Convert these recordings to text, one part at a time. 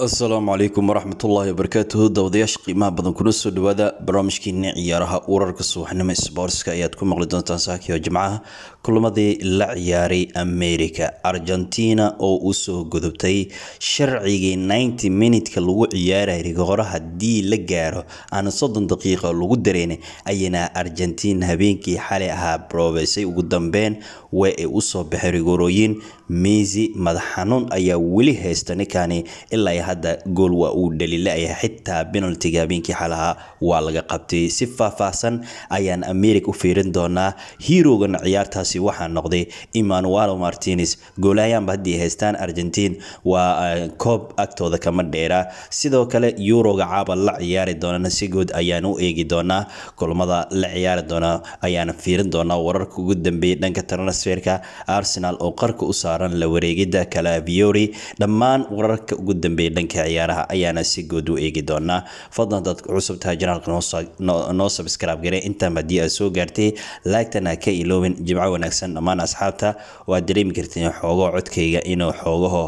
asalaamu calaykum waraxmatullaahi wabarakaatuhu dawadayaasha qiimaha badan kuna soo dhawaada barnaamijkeeni ciyaaraha urarka subaxnimo sboortska ayaad ku maqli doontaan saaxiyo jimcaha kulamadii la ciyaaray america argentina oo usoo gudubtay sharcigii ninety minutka lagu ciyaarayay rigora haddii la gaaro aan soddon daqiiqa lagu dareyn ayayna argentina habeenkii xalay ahaa broobeysay ugu dambeen waa ay usoo baxay rigorooyin meesi madaxxanuun ayaa weli haysta ninkani ilaa hadda gool waa uu dhaliilayahay xitaa penaltiga habeenkii xalaha waa laga qabtay si faahfaahsan ayaan america u fiirin doonaa hirogan ciyaartaasi waxaa noqday emmanuelo martinez goolahayaanba haddii haystaan argentiin waa ah, koob agtooda kama dheera sidoo kale yuroga caaba la ciyaari doonana si good ayaan u eegi doonaa kulmada la ciyaari doona ayaan fiirin doonaa wararka ugu dambeeya dhanka transferka arsenal oo qarka u saaran la wareegida calaviori dhammaan wararka ugu dambeeya dhanka ciyaaraha ayaana si good u eegi doonaa fadlan dad cusub tahay noo sabscribe gare intaan haddii aad soo gaartay laagtana ka iloobin jimco wanaagsan dhammaan asxaabta oo dareemi karteen xoogo codkayga inuu xoogaho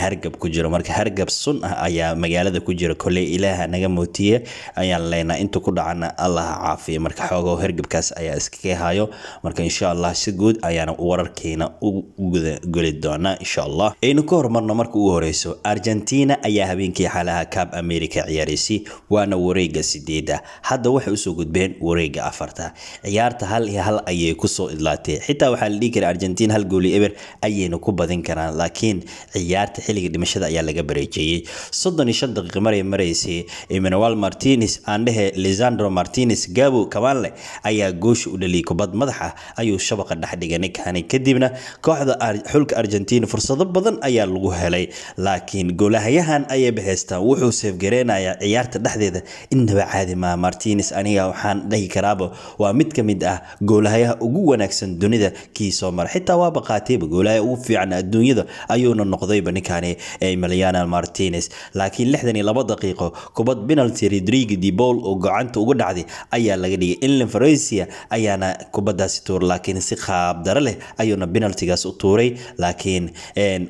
hargab ku jiro marka hargab sun ah ayaa magaalada ku jira koley ilaaha naga mootiye ayaan leynaa intuu ku dhacana allaha caafiya marka xoogaho hargabkaas ayaa iskaga hayo marka insha allah si guud ayaana wararkiina u gudageli doonaa insha allah aynu ka hormarno marka ugu horeyso argentina ayaa habeenkii xalaha Cup America ciyaaraysay waana wareega 8 hadda waxay u soo gudbeen wareega 4 ciyaarta hal iyo hal ayay ku soo idlaatay xitaa waxaa la dhigi karaa Argentina hal gool eber ayayna ku badin karaan laakiin ciyaarta xilliga dhimashada ayaa laga bareejiyay 35 daqiiqo maray maraysay Emmanuel Martinez aan Lisandro Martinez Gabo Cavani ayaa goosha u dhaliyay kubad madaxa ayuu shabaqa dhex dhiganay kadibna kooxda xulka Argentina fursado badan ayaa lagu helay laakiin goolahayaha gudahan ayay baxaystaan wuxuu seefgareynayaa ciyaarta dhexdeeda innaba caadi maa martines aniga waxaan dhahi karaaba waa mid ka mid ah goolahayaha ugu wanaagsan dunida kii soo mara xitaa waaba qaatayba goolahaya ugu fiican adduunyada ayuuna noqdayba ninkaani emiliana martines laakiin lixdan iyo laba daqiiqo kubad penalty rodrigo de paul oo gacanta uga dhacday ayaa laga dhigay inlan faresia ayaana kubaddaasi tuur laakiin si qaabdare leh ayuuna penaltigaas u tuuray laakiin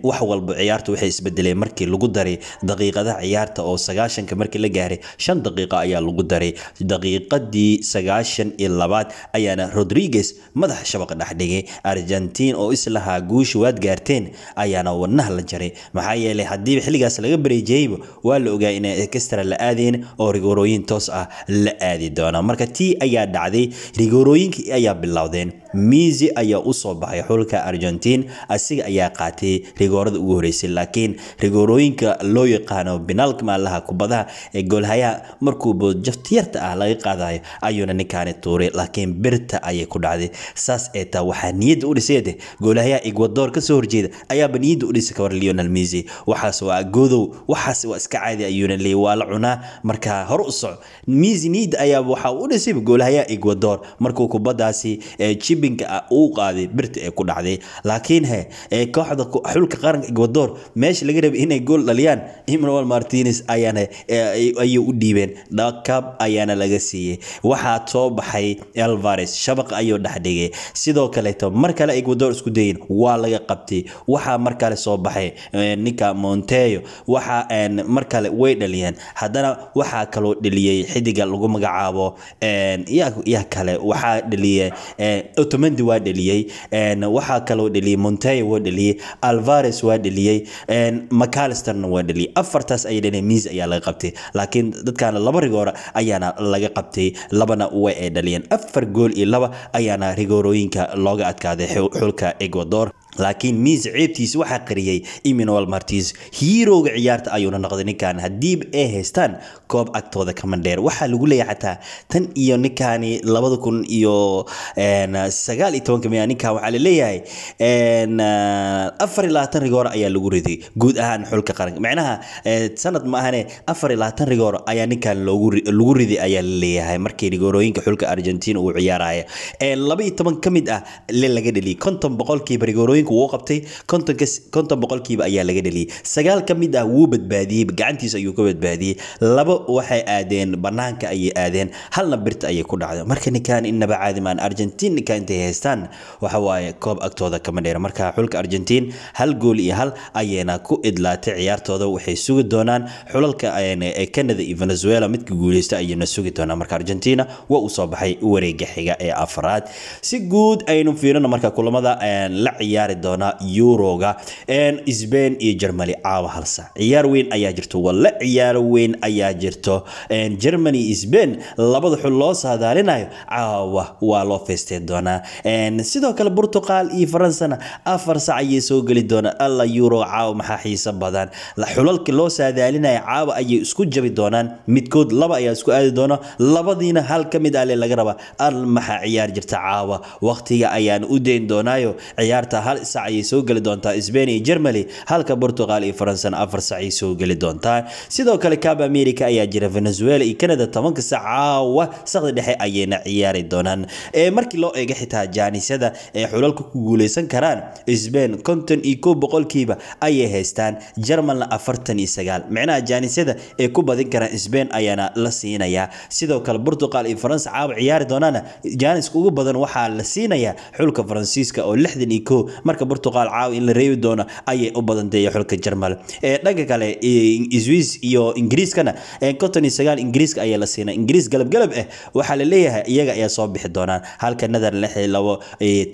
wax walba ciyaarta waxay isbedeleen markii lagu daray daqiiqada ciyaarta oo sagaashanka markii la gaaray shan daqiiqo ayaa lagu daray daqiiqadii sagaashan iyo labaad ayaana rodriguez madax shabaq dhexdhigay argentiin oo islahaa guusha waad gaarteen ayaana wadnaha la jaray maxaa yeelay haddiiba xilligaas laga bareejiyeyba waa la ogaa inay ekestra la aadeen oo rigorooyin toos ah la aadi doona marka tii ayaa dhacday rigoorooyinkii ayaa bilowdeen miisi ayaa usoo baxay xulka argentiin asiga ayaa qaatay rigoorada ugu horeysay laakiin rigoorooyinka loo yaqaano binaalka maalaha kubadaha ee goolhayaha markuu boodjaftiyarta ah laga qaadayo ayuuna ninkaani tuuray laakiin birta ayay ku dhacday saas ee taa waxaa niyadda u dhisaede goolhayaha egwadoor kasoo horjeeda ayaaba niyadda u dhisa kawar leonel miisi waxaas waa godow waxaas waa iska caadi ayuuna leeyay waa la cunaa markaa hore u soco miisi niyadda ayaa waxaa u dhisayba goolhayaha egwadoor markuu kubadaasi jibi dibinka ah uu qaaday birta ee ku dhacday laakiin he ee kooxda xulka qaranka ecuador meesha laga rabay inay gool dhaliyaan emmanuel martinez ayaana ayay u dhiibeen dhakab ayaana laga siiyey waxaa soo baxay alvares shabaqa ayuu dhexdhigay sidoo kaleeto mar kale ecuador isku dayin waa laga qabtay waxaa mar kale soo baxay ninka monteyo waxaa mar kale way dhaliyeen haddana waxaa kaloo dheliyey xidiga lagu magacaabo yaa kale waxaa dheliyey ottomandi waa dheliyey waxaa kaloo dheliyey montey waa dhaliyay alvares waa dheliyey macalisterna waa dhaliyay afartaas ayay dheleen miis ayaa laga qabtay laakiin dadkaana laba rigoora ayaana laga qabtay labana way ay dhaliyeen afar gool iyo laba ayaana rigoorooyinka looga adkaaday xulka ecuador laakiin miis ceebtiisa waxaa qariyey imanuel martis hiirowga ciyaarta ayuuna noqday ninkan haddii ay haystaan koob agtooda kama dheer waxaa lagu leeyahay xataa tan iyo ninkaani labada kun iyo sagaal iyo tobanka mia ninkan waxaa laleeyahay afar iyo labaatan rigoor ayaa lagu riday guud ahaan xulka qaranka micnaha sanad ma ahane afar iyo labaatan rigoor ayaa ninkan lagu riday ayaa laleeyahay markii rigoorooyinka xulka argentina uu ciyaaraya laba iyo toban ka mid ah le laga dheliyay konton boqolkiiba rigoorooyinka haweenku wuu qabtay konton boqolkiiba ayaa laga dheliyey sagaal ka mid ah wuu badbaadiyey gacantiisa ayuu ka badbaadiyey labo waxay aadeen banaanka ayay aadeen halna birta ayay ku dhacday marka ninkan innaba caadimaan argentiin ninka intay haystaan waxa waaye koob agtooda kama dheer marka xulka argentiin hal gool iyo hal ayayna ku idlaatay ciyaartooda waxay sugi doonaan xulalka ee canada iyo venezuela midka guuleysta ayayna sugi doonaan marka argentina waa uu soo baxay wareega xiga ee afraad si guud aynu fiirino marka kulamada la ciyaari ciyaari doona yuroga sbain iyo jermany caawa halsa ciyaar weyn ayaa jirto walle ciyaar weyn ayaa jirto germany iyo sbain labada loo saadaalinayo caawa waa loo feystay doonaa sidoo kale burtuqal iyo faransana afar sac ayay soo geli doonaan alla yuro caawa maxaa xiiso badan xulalka loo saadaalinayo caawa ayay isku jabi doonaan midkood laba ayaa isku aadi doona labadiina hal ka mid ale ah laga rabaa al maxaa ciyaar jirta caawa wakhtiga ayaan u dayn doonaayo ciyaarta hal sagaal sac ayay soo geli doontaa sbain iyo jermany halka bortuqal iyo faransana afar sac ay soo geli doontaa sidoo kale cab america ayaa jira venezuela iyo canada tobanka sac caawa sakda dhexe ayayna ciyaari doonaan markii loo eego xitaa jaanisada ee xulalka ku guuleysan karaan sbain konton iyo kow boqolkiiba ayay haystaan jermanna afartan iyo sagaal micnaha jaanisada ee ku badin karaan sbain ayaana la siinayaa sidoo kale bortuqal iyo faransa caawa ciyaari doonaana jaanis ugu badan waxaa la siinayaa xulka faransiiska oo lixdan iyo kow marka burtuqaal caawi in la reebi doono ayay u badanteeya xulka jarmal dhanka kale swiss iyo ingiriiskana konton iyo sagaal ingiriiska ayaa la siinaa ingiriis galabgalab ah waxaa la leeyahay iyaga ayaa soo bixi doonaan halka nether lix labo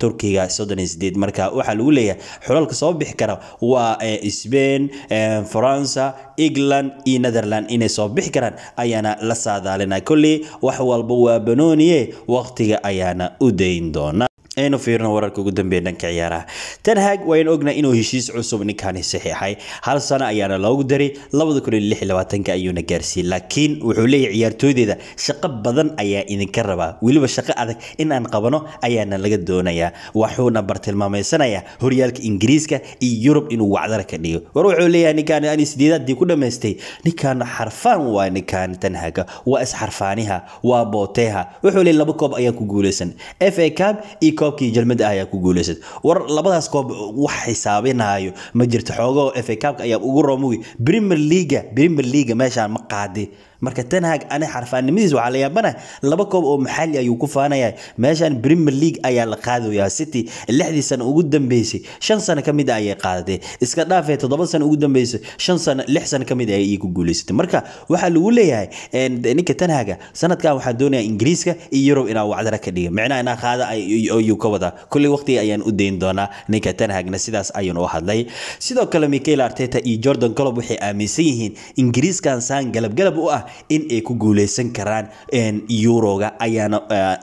turkiga soddon iyo sideed marka waxaa lagu leeyahay xulalka soo bixi kara waa spain faransa england iyo netherland inay soo bixi karaan ayaana la saadaalinaa kolley wax walba waa banooniye waqtiga ayaana u dayn doonaa aynu fiirno wararka ugu dambeeya dhanka ciyaaraha ten hag waaynu inuu heshiis cusub ninkaani saxiixay hal sano ayaana loogu daray labada kun iyo lix labaatanka ayuuna gaarsiiyey laakiin wuxuu leeyahay ciyaartooydeeda shaqo badan ayaa idinka rabaa weliba shaqo adag in aan qabano ayaana laga doonayaa waxuuna bartilmaamaysanayaa horyaalka ingiriiska iyo yurub inuu wacdara ka dhigo war wuxuu leeyahay ninkaani ani sideedaadii ku dhammaystay ninkaana xarfaan waa ninkaani ten waa isxarfaaniha waa booteha wuxuu leeyahy laba koob ayaan ku guulaysan f a cab iyo koobkii jarmada ah ayaa ku guuleysatay war labadaas koob wax xisaabinayo ma jirto xoogoo efa kabka ayaa ugu roomugi premier leaga premier leaga meeshaan ma qaadi marka tenhag ane xarfaannimadiis waxaa la yaabana laba koob oo maxaali ah ayuu ku faanaya meeshan premier league ayaa la qaadayaa city lixdii sano ugu dambeysay shan sano ka mid a ah ayay qaadatay iska dhaafee toddoba sano ugu dambeysay shan sano lix sano ka mid a ah ay ku guulaysatay marka waxaa lagu leeyahay ninka tenhaga sanadkan waxaan doonayaa ingiriiska iyo yurub inaa wacdara ka dhiga micnaha inaa qaada ayuu ka wadaa kulley waqtiga ayaan u dayn doonaa ninka tenhagna sidaas ayuun u hadlay sidoo kale michael arteta iyo jordan colob waxay aaminsan yihiin ingiriiskan saan galabgalab u ah in ay ku guuleysan karaan yuroga eh,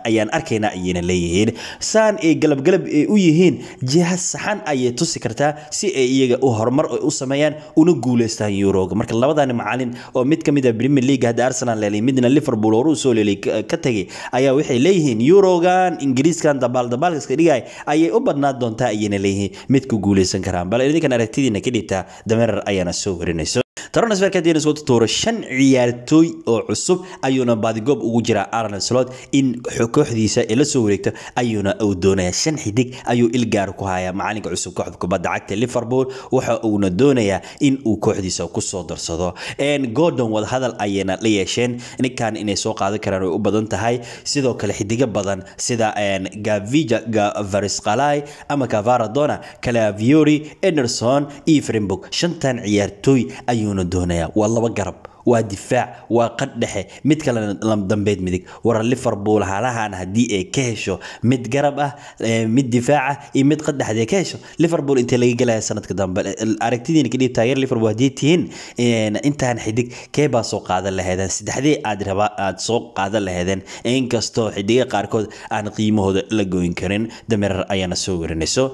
ayaan arkaynaa ayayna leeyihiin saan ay galabgalab ay eh, u yihiin jiha saxan ayay tusi kartaa si ay iyaga u horumar u sameeyaan una guuleystaan yuroga marka labadani macalin oo mid ka mid ah premier league hadda arsenal leelay midna liverpool horuu soo leelay ka tegay ayaa waxay leeyihiin yurogan ingiriiskan dabaaldabaalkaska dhigay ayay u badnaan doontaa ayayna leeyihiin mid ku guuleysan karaan bal idinkan aragtidiina ka dhigtaa dameerar ayaana soo warinayso tarona sferkadiina soo tutuuro shan ciyaartooy oo cusub ayuuna baadigoob ugu jiraa arnold slot in kooxdiisa ay la soo wareegto ayuuna uu doonayaa shan xidig ayuu ilgaar ku hayaa macalinka cusub kooxda kubadda cagta liverpool waxa uuna doonayaa in uu kooxdiisa kusoo darsado gordon wadahadal ayayna la yeesheen ninkan inay soo qaadan karaan way u badan tahay sidoo kale xidigo badan sida gavija gavarisqalai ama cavaradona calaviori enerson iyo shantan ciyaartooy ayuuna doonayaa waa laba garab waa difaac waa qad dhexe mid kale dambeyd midig war liverpool halahan haddii ay ka hesho mid garab ah eh, mid difaac ah iyo mid qad dhexe ka hesho liverpool intee laga gelaya sanadka dambe aragtidiina kadhib taageer liverpool haddii tihiin intaan xidig kee baa soo qaadan laheedeen saddexdii aad rabaa aad soo qaadan laheedeen inkastoo xidiga qaarkood aan qiimahooda la goyn karin dameerar ayaana soo warinayso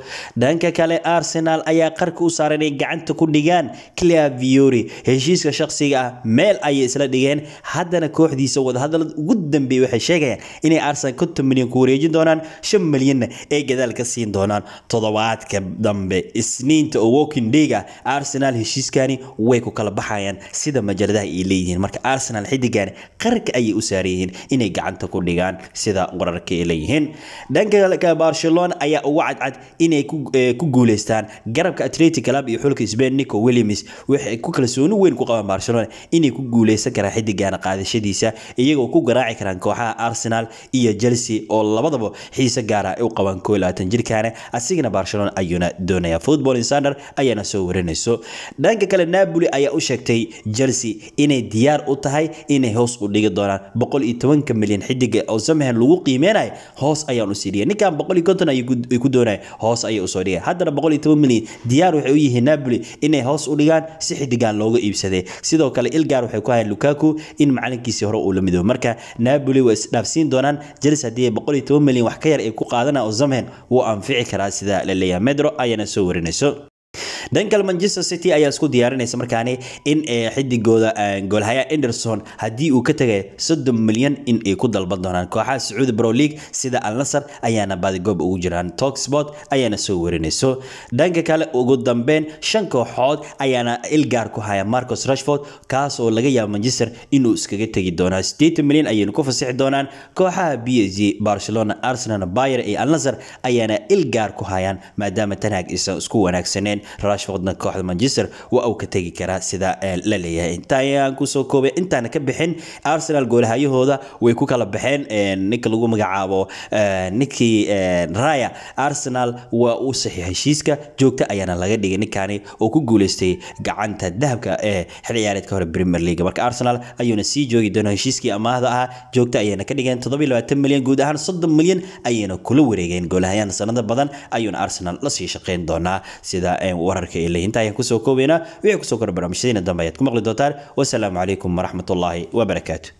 dhanka kale arsenal ayaa qarka u saaran inay gacanta ku dhigaan claviori heshiiska shaqsiga ah meel ayay isla dhigeen haddana kooxdiisa wadahadalad ugu dambeeyey waxay sheegayaan inay arsenal konton milyan ku wareejin doonaan shan milyanna ay gadaal ka siin doonaan toddobaadka dambe isniinta oo wokin dhiiga ah, arsenal heshiiskani way ku kala baxayaan sida majaladaha ay leeyihiin marka arsenal xidigan qarka ayay u saaryihiin inay gacanta ku dhigaan sida wararka ay leeyihiin dhanka kale barcelona ayaa ugu cadcad inay eh, ku guuleystaan garabka athletic club iyo xulka spain nico williams waxay ku kalsooni weyn ku qabaan barcelona in inay ku guuleysan karaan xidigan qaadashadiisa iyagoo ku garaaci karaan kooxaha arsenal iyo chelsea oo labadaba xiise gaara ah u qabaan koo jirkaane asigana barcelona ayuuna doonaya football insander ayaana soo warinayso dhanka kale napoli ayaa u sheegtay chelsea inay diyaar u tahay inay hoos u dhigi doonaan boqol iyo tobanka milyan xidiga oo samhan lagu qiimeynayo hoos ayaan usii dhigay ninkan boqol iyo konton ay ku doonaya hoos ayay usoo dhigay haddana boqol iyo toban milyan diyaar waxay u yihiin napoli inay hoos u dhigaan si xidigan looga iibsaday sidoo kale ilga qaar waxay ku hayeen Lukaku in macalinkiisii hore uu la midoobo marka naboli way isdhaafsiin doonaan jalis haddii 110 milyan wax ka yar ay ku qaadanaa oo Zamhen wuu anfici karaa sida la leeyahay Medro ayaana soo warinayso dhanka manchester city ayaa isku diyaarinaysa markaani in eh, xidigooda eh, goolhaya anderson haddii uu ka tagay soddon milyan in ay ku dalban doonaan kooxaha sacuudi bro league sida alnasar ayaana baadigoob ugu jiraan toksport ayaana soo werinayso dhanka kale ugu dambeyn shan kooxood ayaana ilgaar ku haya marcos rashford kaas oo laga yaabo manchester inuu iskaga tegi doonaa sideetan milyan ayaynu ku fasixi doonaan kooxaha b s g barcelona arsenal bayer iyo alnasar ayaana ilgaar ku hayaan maadaama tanhaag isan isku wanaagsaneen rashford kooxda manchester waa uu ka tegi karaa sida la leeyahay intaaan kusoo koobay intaana ka bixin arsenal goolhayahooda way ku kala baxeen ninka lagu magacaabo ninkii raya arsenal waa uu saxiix heshiiska joogta ayaana laga dhigay ninkaani oo ku guuleystay gacanta dahabka ee xil ciyaareedka hore premier league marka arsenal ayuuna sii joogi doona heshiiskii amaahda ahaa joogta ayayna ka dhigeen milyan guud ahaan soddon milyan ayayna kula wareegeen goolahayaan sanado badan ayuuna arsenal lasii shaqayn doonaa sida warar wararka ee lehinta ayaan kusoo koobaynaa wixii kusoo kor barnaamijyadeena dambe ayaad ku maqli doontaan wasalaamu calaykum waraxmatullaahi wabarakaatu